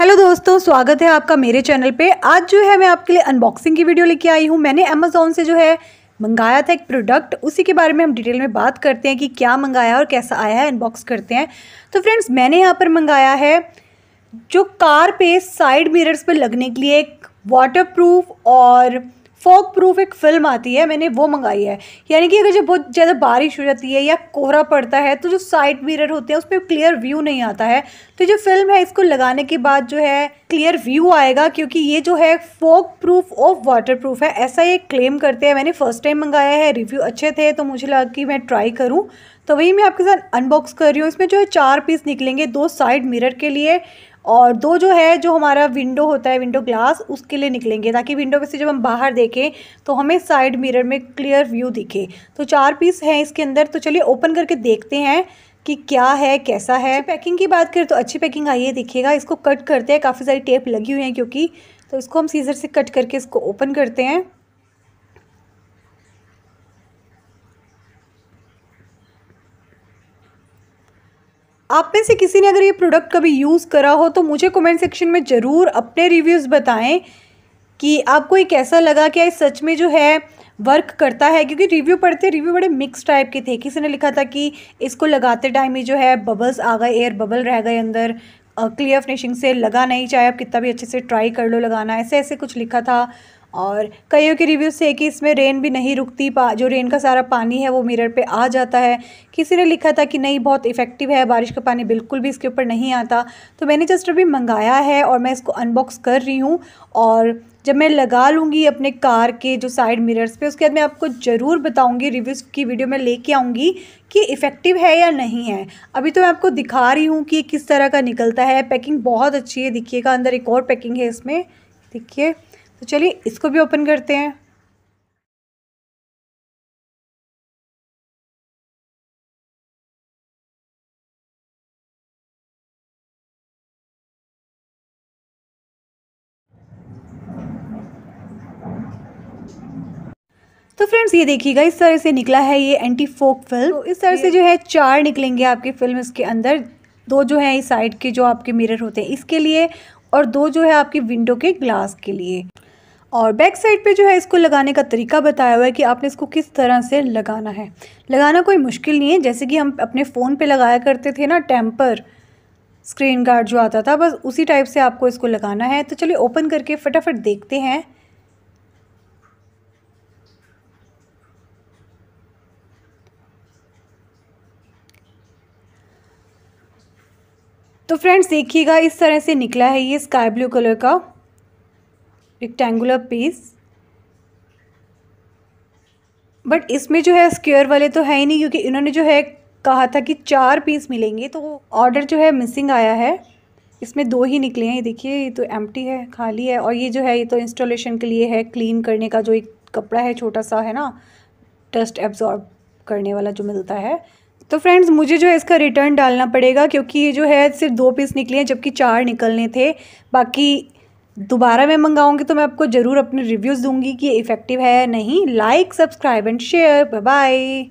hello दोस्तों स्वागत है आपका मेरे चैनल पे आज जो है मैं आपके लिए अनबॉक्सिंग की वीडियो लेके आई हूँ मैंने अमेजोन से जो है मंगाया था एक प्रोडक्ट उसी के बारे में हम डिटेल में बात करते हैं कि क्या मंगाया और कैसा आया है अनबॉक्स करते हैं तो फ्रेंड्स मैंने यहाँ पर मंगाया है जो कार पे साइड मिरर्स पर लगने के लिए एक वाटर और फॉग प्रूफ एक फिल्म आती है मैंने वो मंगाई है यानी कि अगर जब बहुत ज़्यादा बारिश हो जाती है या कोहरा पड़ता है तो जो साइड मिरर होते हैं पर क्लियर व्यू नहीं आता है तो जो फिल्म है इसको लगाने के बाद जो है क्लियर व्यू आएगा क्योंकि ये जो है फॉग प्रूफ और वाटर प्रूफ है ऐसा ये क्लेम करते हैं मैंने फ़र्स्ट टाइम मंगाया है रिव्यू अच्छे थे तो मुझे लगा कि मैं ट्राई करूँ तो वही मैं आपके साथ अनबॉक्स कर रही हूँ इसमें जो है चार पीस निकलेंगे दो साइड मिरर के लिए और दो जो है जो हमारा विंडो होता है विंडो ग्लास उसके लिए निकलेंगे ताकि विंडो में से जब हम बाहर देखें तो हमें साइड मिरर में क्लियर व्यू दिखे तो चार पीस हैं इसके अंदर तो चलिए ओपन करके देखते हैं कि क्या है कैसा है पैकिंग की बात करें तो अच्छी पैकिंग आई है देखिएगा इसको कट करते हैं काफ़ी सारी टेप लगी हुई है क्योंकि तो इसको हम सीज़र से कट करके इसको ओपन करते हैं आप में से किसी ने अगर ये प्रोडक्ट कभी यूज़ करा हो तो मुझे कमेंट सेक्शन में ज़रूर अपने रिव्यूज़ बताएं कि आपको ये कैसा लगा क्या सच में जो है वर्क करता है क्योंकि रिव्यू पढ़ते रिव्यू बड़े मिक्स टाइप के थे किसी ने लिखा था कि इसको लगाते टाइम ही जो है बबल्स आ गए एयर बबल रह गए अंदर क्लियर फिनिशिंग से लगा नहीं चाहे आप कितना भी अच्छे से ट्राई कर लो लगाना ऐसे ऐसे कुछ लिखा था और कईयों के रिव्यूज़ थे कि इसमें रेन भी नहीं रुकती पा जो रेन का सारा पानी है वो मिरर पे आ जाता है किसी ने लिखा था कि नहीं बहुत इफ़ेक्टिव है बारिश का पानी बिल्कुल भी इसके ऊपर नहीं आता तो मैंने जस्ट अभी मंगाया है और मैं इसको अनबॉक्स कर रही हूँ और जब मैं लगा लूँगी अपने कार के जो साइड मिरर्स पे उसके बाद मैं आपको ज़रूर बताऊँगी रिव्यूज़ की वीडियो में लेके आऊँगी कि इफ़ेक्टिव है या नहीं है अभी तो मैं आपको दिखा रही हूँ कि किस तरह का निकलता है पैकिंग बहुत अच्छी है दिखिएगा अंदर एक और पैकिंग है इसमें देखिए तो चलिए इसको भी ओपन करते हैं तो फ्रेंड्स ये देखिएगा इस तरह से निकला है ये एंटी फोक फिल्म तो इस तरह से जो है चार निकलेंगे आपके फिल्म इसके अंदर दो जो है इस साइड के जो आपके मिरर होते हैं इसके लिए और दो जो है आपके विंडो के ग्लास के लिए और बैक साइड पे जो है इसको लगाने का तरीका बताया हुआ है कि आपने इसको किस तरह से लगाना है लगाना कोई मुश्किल नहीं है जैसे कि हम अपने फ़ोन पे लगाया करते थे ना टेम्पर स्क्रीन गार्ड जो आता था बस उसी टाइप से आपको इसको लगाना है तो चलिए ओपन करके फटाफट देखते हैं तो फ्रेंड्स देखिएगा इस तरह से निकला है ये स्काई ब्लू कलर का रेक्टेंगुलर पीस बट इसमें जो है स्क्वेयर वाले तो है ही नहीं क्योंकि इन्होंने जो है कहा था कि चार पीस मिलेंगे तो ऑर्डर जो है मिसिंग आया है इसमें दो ही निकले हैं ये देखिए ये तो एम्प्टी है खाली है और ये जो है ये तो इंस्टॉलेशन के लिए है क्लीन करने का जो एक कपड़ा है छोटा सा है ना डस्ट एब्जॉर्ब करने वाला जो मिलता है तो फ्रेंड्स मुझे जो है इसका रिटर्न डालना पड़ेगा क्योंकि ये जो है सिर्फ दो पीस निकले हैं जबकि चार निकलने थे बाकी दोबारा मैं मंगाऊंगी तो मैं आपको ज़रूर अपने रिव्यूज़ दूंगी कि इफ़ेक्टिव है नहीं like subscribe and share bye